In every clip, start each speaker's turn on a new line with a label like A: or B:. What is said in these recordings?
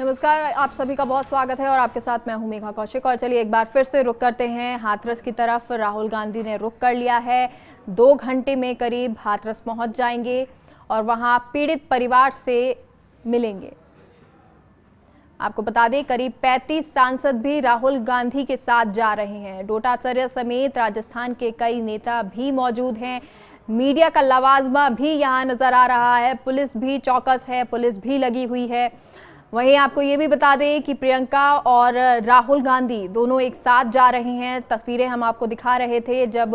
A: नमस्कार आप सभी का बहुत स्वागत है और आपके साथ मैं हूं मेघा कौशिक और चलिए एक बार फिर से रुक करते हैं हाथरस की तरफ राहुल गांधी ने रुक कर लिया है दो घंटे में करीब हाथरस पहुंच जाएंगे और वहां पीड़ित परिवार से मिलेंगे आपको बता दें करीब 35 सांसद भी राहुल गांधी के साथ जा रहे हैं डोटाचार्य समेत राजस्थान के कई नेता भी मौजूद हैं मीडिया का लवाजमा भी यहाँ नजर आ रहा है पुलिस भी चौकस है पुलिस भी लगी हुई है वहीं आपको ये भी बता दें कि प्रियंका और राहुल गांधी दोनों एक साथ जा रहे हैं तस्वीरें हम आपको दिखा रहे थे जब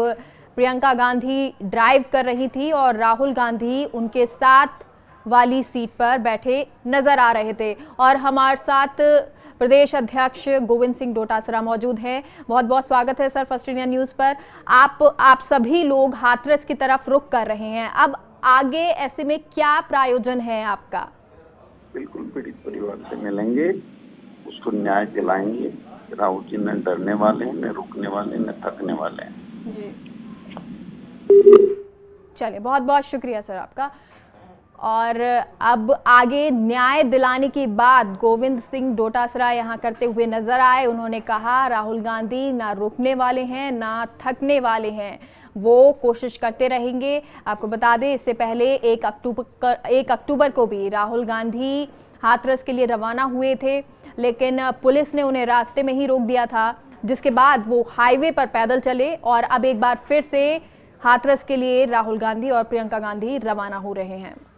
A: प्रियंका गांधी ड्राइव कर रही थी और राहुल गांधी उनके साथ वाली सीट पर बैठे नजर आ रहे थे और हमारे साथ प्रदेश अध्यक्ष गोविंद सिंह डोटासरा मौजूद हैं बहुत बहुत स्वागत है सर फर्स्ट इंडिया न्यूज़ पर आप आप सभी लोग हाथरस की तरफ रुख कर रहे हैं अब आगे ऐसे में क्या प्रायोजन है आपका बिल्कुल पीड़ित परिवार से मिलेंगे उसको न्याय दिलाएंगे राहुल जी न डरने वाले हैं न रुकने वाले न थकने वाले हैं चलिए बहुत बहुत शुक्रिया सर आपका और अब आगे न्याय दिलाने की बात गोविंद सिंह डोटासरा यहाँ करते हुए नजर आए उन्होंने कहा राहुल गांधी ना रुकने वाले हैं ना थकने वाले हैं वो कोशिश करते रहेंगे आपको बता दें इससे पहले एक अक्टूबर एक अक्टूबर को भी राहुल गांधी हाथरस के लिए रवाना हुए थे लेकिन पुलिस ने उन्हें रास्ते में ही रोक दिया था जिसके बाद वो हाईवे पर पैदल चले और अब एक बार फिर से हाथरस के लिए राहुल गांधी और प्रियंका गांधी रवाना हो रहे हैं